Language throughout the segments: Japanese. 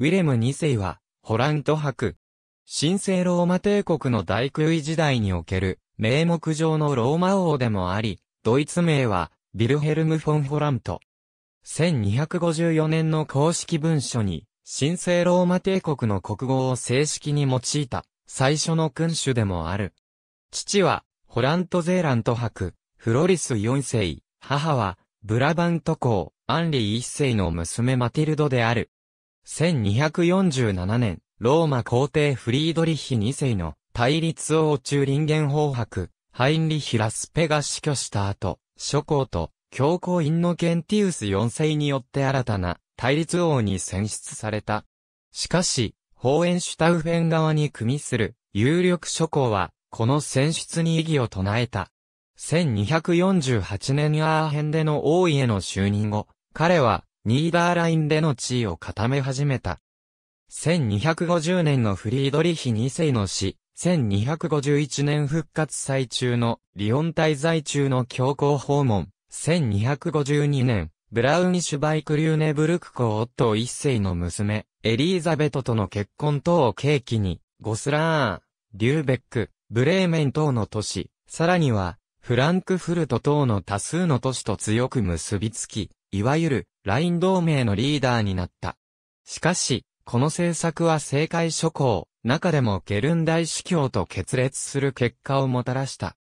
ウィレム2世は、ホラント博。神聖ローマ帝国の大空位時代における、名目上のローマ王でもあり、ドイツ名は、ビルヘルム・フォン・ホラント。1254年の公式文書に、神聖ローマ帝国の国語を正式に用いた、最初の君主でもある。父は、ホラント・ゼーラント博、フロリス4世、母は、ブラバント公、アンリー1世の娘マティルドである。1247年、ローマ皇帝フリードリッヒ2世の対立王中林元法白ハインリヒ・ラスペが死去した後、諸侯と教皇インノケンティウス4世によって新たな対立王に選出された。しかし、ホーエンシュタウフェン側に組みする有力諸侯は、この選出に異議を唱えた。1248年アーヘンでの王位への就任後、彼はニーダーラインでの地位を固め始めた。1250年のフリードリヒ2世の死、1251年復活祭中のリオン滞在中の強行訪問、1252年、ブラウニシュバイク・リューネブルク公夫ッ一世の娘、エリーザベトとの結婚等を契機に、ゴスラーリューベック、ブレーメン等の都市、さらには、フランクフルト等の多数の都市と強く結びつき、いわゆるライン同盟のリーダーになった。しかし、この政策は政界諸侯、中でもゲルン大司教と決裂する結果をもたらした。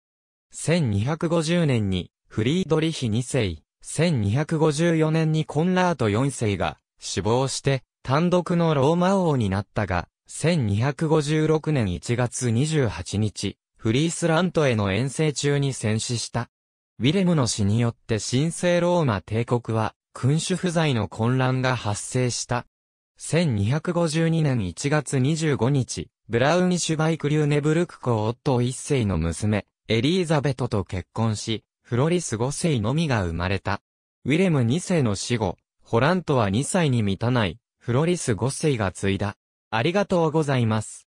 1250年にフリードリヒ2世、1254年にコンラート4世が死亡して単独のローマ王になったが、1256年1月28日、フリースラントへの遠征中に戦死した。ウィレムの死によって神聖ローマ帝国は、君主不在の混乱が発生した。1252年1月25日、ブラウニシュバイク・リューネブルク公夫一世の娘、エリーザベトと結婚し、フロリス5世のみが生まれた。ウィレム2世の死後、ホラントは2歳に満たない、フロリス5世が継いだ。ありがとうございます。